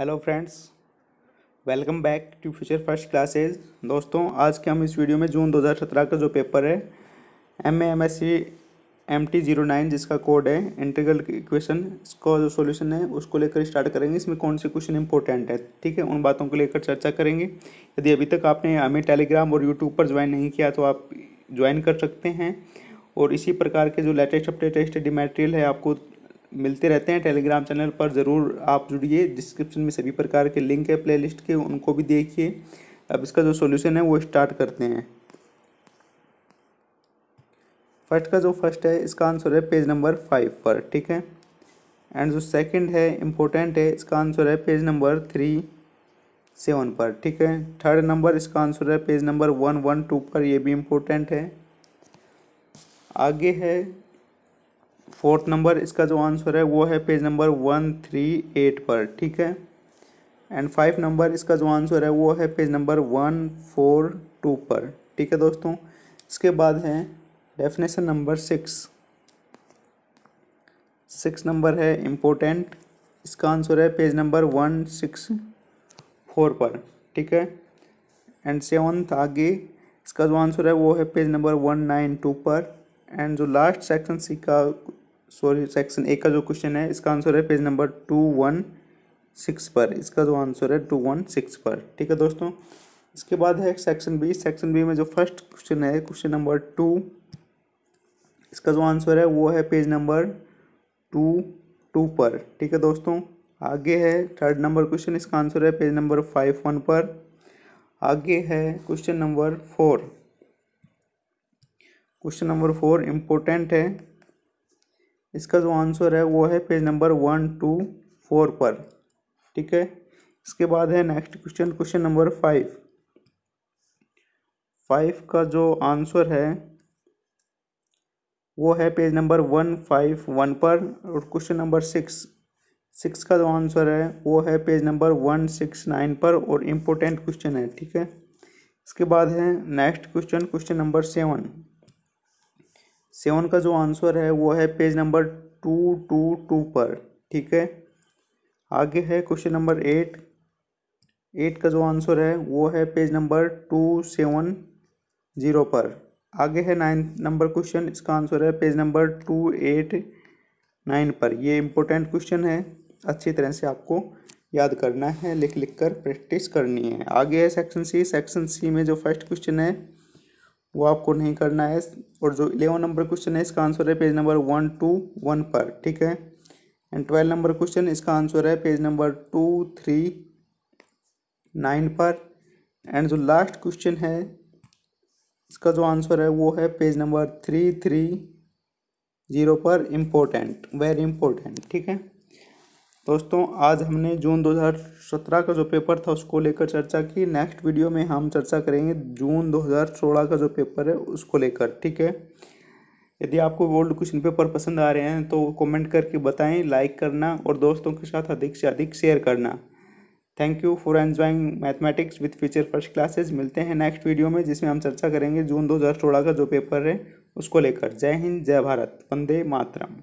hello friends welcome back to Future first classes दोस्तों आज के हम इस वीडियो में जून 2017 का जो पेपर है M M S C M T zero nine जिसका कोड है इंटीग्रल इक्वेशन इसका जो सॉल्यूशन है उसको लेकर स्टार्ट करेंगे इसमें कौन से क्वेश्चन इंपॉर्टेंट है ठीक है उन बातों को लेकर चर्चा करेंगे यदि अभी तक आपने हमें टेलीग्राम और यूट्यूब पर ज्वाइन नहीं किया तो आप ज्वाइन कर सकते हैं और इसी प्रकार के जो लेटेस्ट अपडेटेस्ट मेटेरियल है आपको मिलते रहते हैं टेलीग्राम चैनल पर ज़रूर आप जुड़िए डिस्क्रिप्शन में सभी प्रकार के लिंक है प्लेलिस्ट के उनको भी देखिए अब इसका जो सॉल्यूशन है वो स्टार्ट करते हैं फर्स्ट का जो फर्स्ट है इसका आंसर है पेज नंबर फाइव पर ठीक है एंड जो सेकंड है इम्पोर्टेंट है इसका आंसर है पेज नंबर थ्री सेवन पर ठीक है थर्ड नंबर इसका आंसर है page number one one two पर ये भी इम्पोर्टेंट है आगे है फोर्थ नंबर इसका जो आंसर है वो है page number one three eight पर ठीक है एंड फाइव नंबर इसका जो आंसर है वो है page number one four two पर ठीक है दोस्तों इसके बाद है definition number six six number है इम्पोर्टेंट इसका आंसर है page number one six four पर ठीक है एंड सेवन्थ आगे इसका जो आंसर है वो है page number one nine two पर एंड जो लास्ट सेक्शन सी का सॉरी सेक्शन ए का जो क्वेश्चन है इसका आंसर है page number two one six पर इसका जो आंसर है टू वन सिक्स पर ठीक है दोस्तों इसके बाद है सेक्शन बी सेक्शन बी में जो फर्स्ट क्वेश्चन है क्वेश्चन नंबर टू इसका जो आंसर है वो है पेज नंबर टू टू पर ठीक है दोस्तों आगे है थर्ड नंबर क्वेश्चन इसका आंसर है पेज नंबर फाइव वन पर आगे है question number four question number four important है इसका जो आंसर है वो है page number one two four पर ठीक है इसके बाद है next question question number five five का जो आंसर है वो है page number one five one पर और क्वेश्चन नंबर सिक्स सिक्स का जो आंसर है वो है page number one six nine पर और इम्पोर्टेंट क्वेश्चन है ठीक है इसके बाद है next question question number seven seven का जो आंसर है वो है page number two two two पर ठीक है आगे है क्वेश्चन नंबर एट एट का जो आंसर है वो है page number two seven zero पर आगे है नाइन नंबर क्वेश्चन इसका आंसर है page number two eight nine पर ये इम्पोर्टेंट क्वेश्चन है अच्छी तरह से आपको याद करना है लिख लिख कर प्रैक्टिस करनी है आगे है सेक्शन सी सेक्शन सी में जो फर्स्ट क्वेश्चन है वो आपको नहीं करना है और जो इलेवन नंबर क्वेश्चन है इसका आंसर है page number one two one पर ठीक है एंड ट्वेल्व नंबर क्वेश्चन इसका आंसर है page number two three nine पर एंड जो लास्ट क्वेश्चन है इसका जो आंसर है वो है page number three three zero पर इम्पोर्टेंट वेरी इम्पोर्टेंट ठीक है दोस्तों आज हमने जून 2017 का जो पेपर था उसको लेकर चर्चा की नेक्स्ट वीडियो में हम चर्चा करेंगे जून 2016 का जो पेपर है उसको लेकर ठीक है यदि आपको वर्ल्ड क्वेश्चन पेपर पसंद आ रहे हैं तो कमेंट करके बताएं लाइक करना और दोस्तों के साथ अधिक से अधिक शेयर करना thank you for enjoying mathematics with future first classes मिलते हैं नेक्स्ट वीडियो में जिसमें हम चर्चा करेंगे जून 2016 का जो पेपर है उसको लेकर जय हिंद जय भारत वंदे मातरम